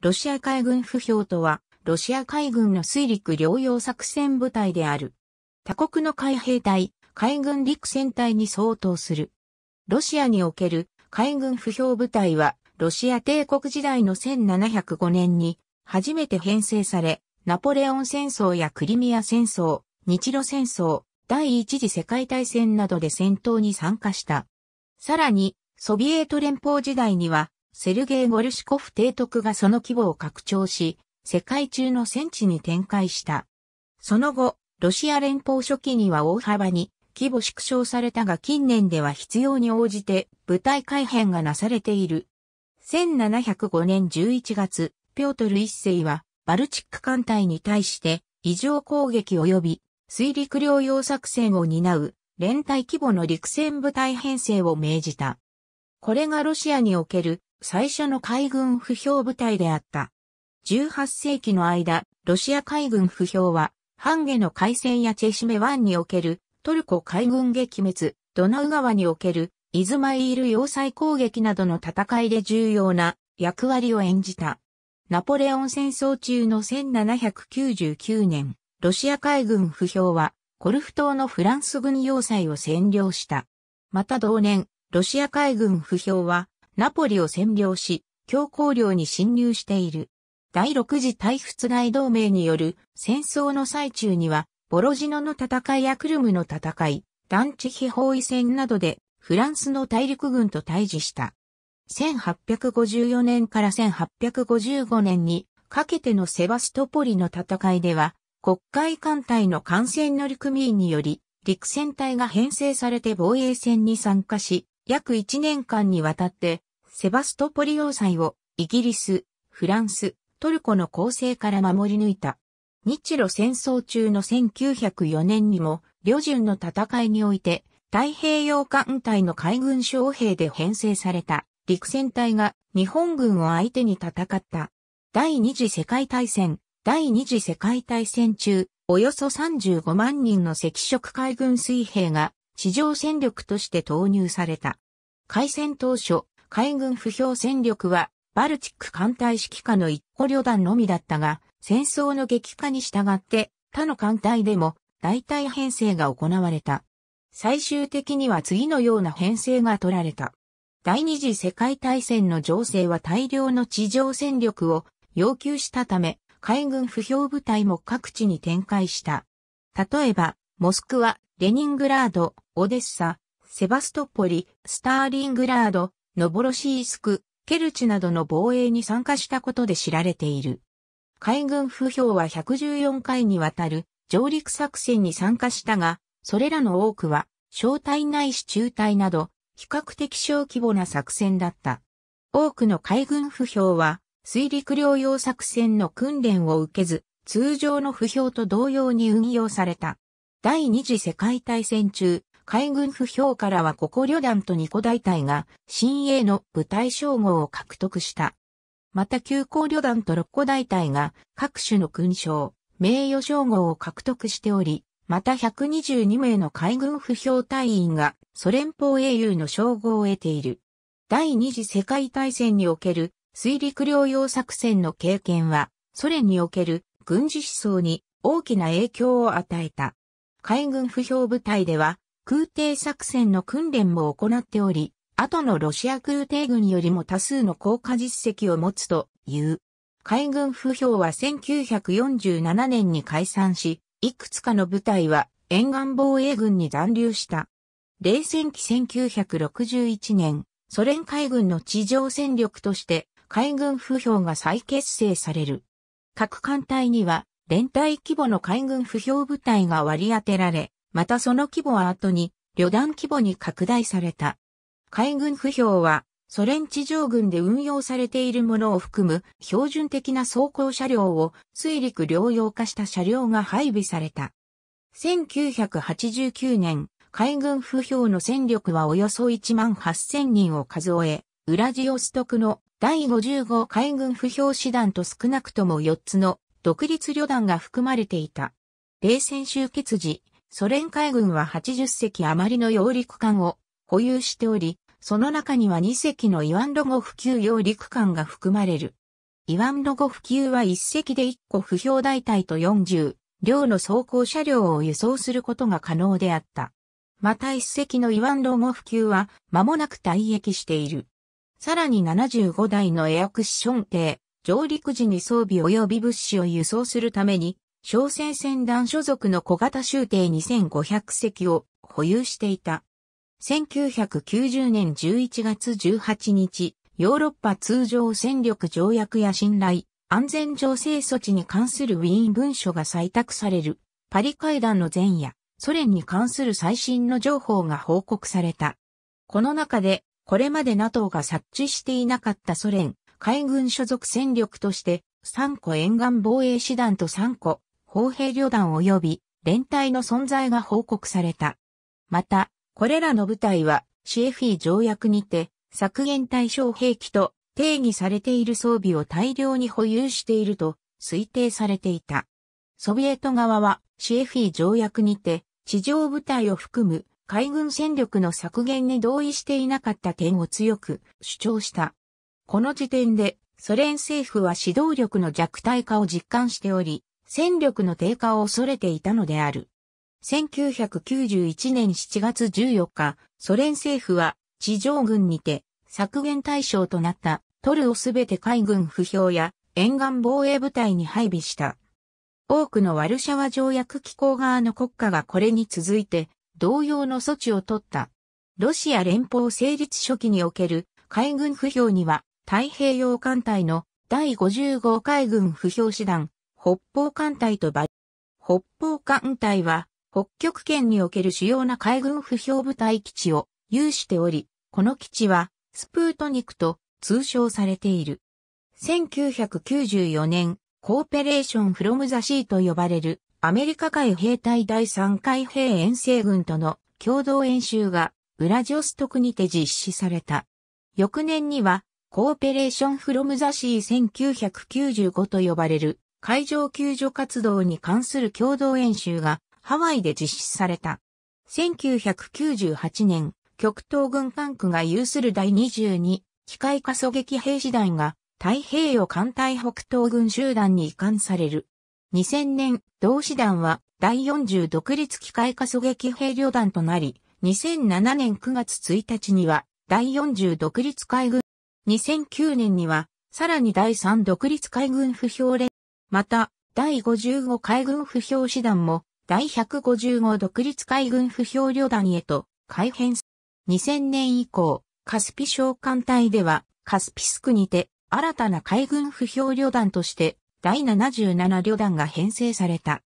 ロシア海軍不評とは、ロシア海軍の水陸両用作戦部隊である。他国の海兵隊、海軍陸戦隊に相当する。ロシアにおける海軍不評部隊は、ロシア帝国時代の1705年に初めて編成され、ナポレオン戦争やクリミア戦争、日露戦争、第一次世界大戦などで戦闘に参加した。さらに、ソビエト連邦時代には、セルゲイ・ゴルシコフ提督がその規模を拡張し、世界中の戦地に展開した。その後、ロシア連邦初期には大幅に規模縮小されたが近年では必要に応じて部隊改編がなされている。1705年11月、ピョートル一世はバルチック艦隊に対して異常攻撃及び水陸両用作戦を担う連帯規模の陸戦部隊編成を命じた。これがロシアにおける最初の海軍不評部隊であった。18世紀の間、ロシア海軍不評は、ハンゲの海戦やチェシメ湾におけるトルコ海軍撃滅、ドナウ川におけるイズマイール要塞攻撃などの戦いで重要な役割を演じた。ナポレオン戦争中の1799年、ロシア海軍不評は、コルフ島のフランス軍要塞を占領した。また同年、ロシア海軍不評は、ナポリを占領し、強行領に侵入している。第6次大仏外同盟による戦争の最中には、ボロジノの戦いやクルムの戦い、ダンチヒ包囲戦などでフランスの大陸軍と対峙した。1854年から1855年にかけてのセバストポリの戦いでは、国会艦隊の艦船乗組員により、陸戦隊が編成されて防衛戦に参加し、約1年間にわたってセバストポリ要塞をイギリス、フランス、トルコの攻勢から守り抜いた。日露戦争中の1904年にも、旅順の戦いにおいて、太平洋艦隊の海軍将兵で編成された陸戦隊が日本軍を相手に戦った。第二次世界大戦、第二次世界大戦中、およそ35万人の赤色海軍水兵が地上戦力として投入された。海戦当初、海軍不評戦力は、バルチック艦隊指揮下の一個旅団のみだったが、戦争の激化に従って、他の艦隊でも代替編成が行われた。最終的には次のような編成が取られた。第二次世界大戦の情勢は大量の地上戦力を要求したため、海軍不評部隊も各地に展開した。例えば、モスクワ、レニングラード、オデッサ、セバストポリ、スターリングラード、ノボロシースク、ケルチなどの防衛に参加したことで知られている。海軍不評は114回にわたる上陸作戦に参加したが、それらの多くは、小隊ないし中隊など、比較的小規模な作戦だった。多くの海軍不評は、水陸両用作戦の訓練を受けず、通常の不評と同様に運用された。第二次世界大戦中、海軍不評からはここ旅団と二個大隊が新鋭の部隊称号を獲得した。また急行旅団と六個大隊が各種の勲章、名誉称号を獲得しており、また122名の海軍不評隊員がソ連邦英雄の称号を得ている。第二次世界大戦における水陸両用作戦の経験はソ連における軍事思想に大きな影響を与えた。海軍不評部隊では空挺作戦の訓練も行っており、後のロシア空挺軍よりも多数の効果実績を持つという。海軍不評は1947年に解散し、いくつかの部隊は沿岸防衛軍に残留した。冷戦期1961年、ソ連海軍の地上戦力として海軍不評が再結成される。各艦隊には連帯規模の海軍不評部隊が割り当てられ、またその規模は後に旅団規模に拡大された。海軍不評はソ連地上軍で運用されているものを含む標準的な装甲車両を水陸両用化した車両が配備された。1989年、海軍不評の戦力はおよそ1万8000人を数え、ウラジオストクの第55海軍不評師団と少なくとも4つの独立旅団が含まれていた。冷戦終結時、ソ連海軍は80隻余りの揚陸艦を保有しており、その中には2隻のイワンロゴフ級揚陸艦が含まれる。イワンロゴフ級は1隻で1個不評大隊と40両の装甲車両を輸送することが可能であった。また1隻のイワンロゴフ級は間もなく退役している。さらに75台のエアクッション艇、上陸時に装備及び物資を輸送するために小船船団所属の小型州艇2500隻を保有していた。1990年11月18日、ヨーロッパ通常戦力条約や信頼、安全情勢措置に関するウィーン文書が採択される、パリ会談の前夜、ソ連に関する最新の情報が報告された。この中で、これまで NATO が察知していなかったソ連、海軍所属戦力として、3個沿岸防衛師団と3個砲兵旅団及び連隊の存在が報告された。また、これらの部隊は CFE 条約にて削減対象兵器と定義されている装備を大量に保有していると推定されていた。ソビエト側は CFE 条約にて地上部隊を含む海軍戦力の削減に同意していなかった点を強く主張した。この時点でソ連政府は指導力の弱体化を実感しており、戦力の低下を恐れていたのである。1991年7月14日、ソ連政府は地上軍にて削減対象となったトルをすべて海軍不評や沿岸防衛部隊に配備した。多くのワルシャワ条約機構側の国家がこれに続いて同様の措置を取った。ロシア連邦成立初期における海軍不評には太平洋艦隊の第55海軍不評師団北方艦隊と馬、北方艦隊は、北極圏における主要な海軍不評部隊基地を有しており、この基地は、スプートニクと通称されている。1994年、コーペレーションフロムザシーと呼ばれるアメリカ海兵隊第3海兵遠征軍との共同演習がウラジオストクにて実施された。翌年にはコーペレーションフロムザシー1995と呼ばれる海上救助活動に関する共同演習がハワイで実施された。1998年、極東軍管区が有する第22機械化狙撃兵士団が太平洋艦隊北東軍集団に移管される。2000年、同士団は第40独立機械化狙撃兵旅団となり、2007年9月1日には第40独立海軍、2009年にはさらに第3独立海軍不評連また、第55海軍不評師団も、第155独立海軍不評旅団へと改編。2000年以降、カスピ商艦隊では、カスピスクにて、新たな海軍不評旅団として、第77旅団が編成された。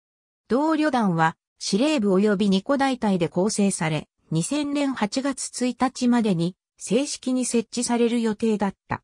同旅団は、司令部及び二個大隊で構成され、2000年8月1日までに、正式に設置される予定だった。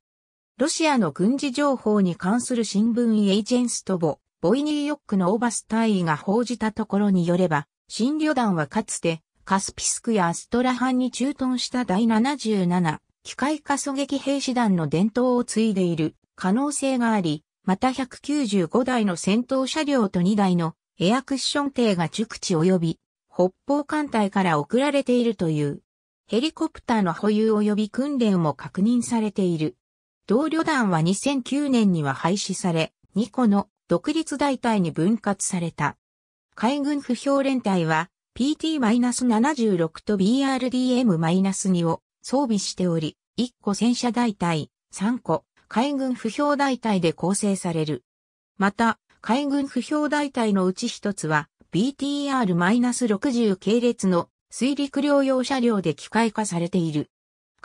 ロシアの軍事情報に関する新聞エージェンストボ、ボイニーヨックのオバス大尉が報じたところによれば、新旅団はかつて、カスピスクやアストラハンに駐屯した第77、機械化狙撃兵士団の伝統を継いでいる可能性があり、また195台の戦闘車両と2台のエアクッション艇が熟知及び北方艦隊から送られているという。ヘリコプターの保有及び訓練も確認されている。同旅団は2009年には廃止され、2個の独立大隊に分割された。海軍不評連隊は PT-76 と BRDM-2 を装備しており、1個戦車大隊、3個海軍不評大隊で構成される。また、海軍不評大隊のうち1つは BTR-60 系列の水陸両用車両で機械化されている。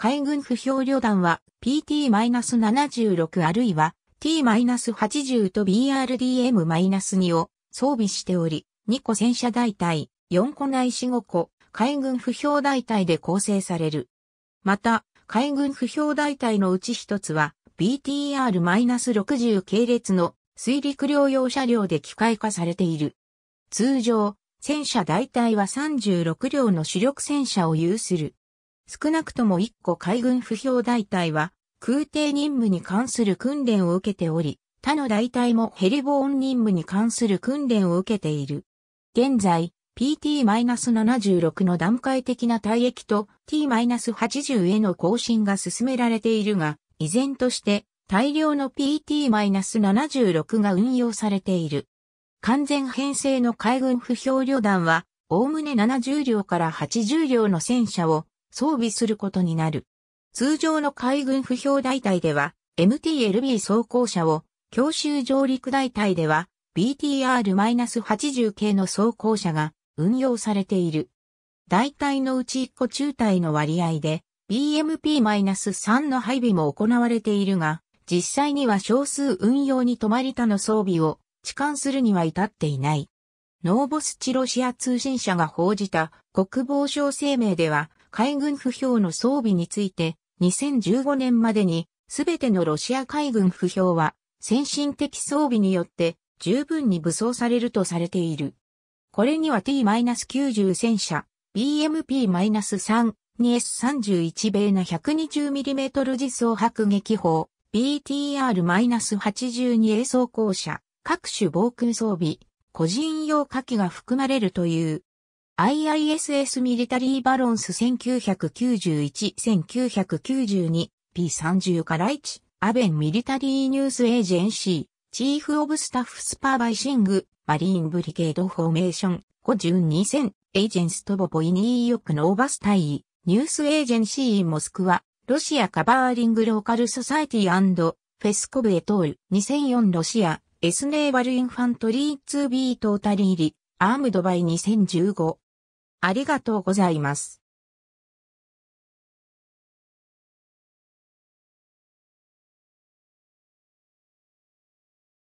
海軍不評旅団は PT-76 あるいは T-80 と BRDM-2 を装備しており、2個戦車大隊、4個内四5個、海軍不評大隊で構成される。また、海軍不評大隊のうち一つは、BTR-60 系列の水陸両用車両で機械化されている。通常、戦車大隊は36両の主力戦車を有する。少なくとも1個海軍不評大隊は、空挺任務に関する訓練を受けており、他の大隊もヘリボーン任務に関する訓練を受けている。現在、PT-76 の段階的な退役と T-80 への更新が進められているが、依然として大量の PT-76 が運用されている。完全編成の海軍不評旅団は、おおむね70両から80両の戦車を装備することになる。通常の海軍不評大隊では MTLB 装甲車を、強襲上陸大隊では BTR-80 系の装甲車が運用されている。大隊のうち1個中隊の割合で BMP-3 の配備も行われているが、実際には少数運用に止まり他の装備を置換するには至っていない。ノーボスチロシア通信社が報じた国防省声明では、海軍不評の装備について、2015年までに、すべてのロシア海軍不評は、先進的装備によって十分に武装されるとされている。これには T-90 戦車、BMP-3、2S31 米な 120mm 自走迫撃砲、BTR-82A 装甲車、各種防空装備、個人用火器が含まれるという、IISS ミリタリーバロンス1991-1992 P30 から1アベンミリタリーニュースエージェンシーチーフオブスタッフスパーバイシングマリーンブリケードフォーメーション52戦エージェンストボボイニーヨクノーバスタイニュースエージェンシーモスクワロシアカバーリングローカルソサイティフェスコブエトール2004ロシアエスネーバルインファントリー 2B トータリーリアームドバイ2015ありがとうございます。